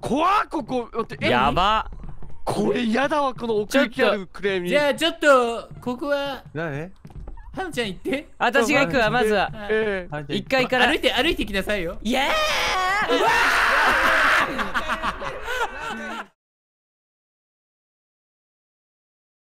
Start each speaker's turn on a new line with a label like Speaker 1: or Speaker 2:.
Speaker 1: 怖っここ待ってやばこれ嫌だわこの奥行きある暗闇じゃあちょっとここは何ハムちゃん行って私が行くわまずは、
Speaker 2: えー、1
Speaker 3: 階から歩いて歩いてきなさいよイエーイうわー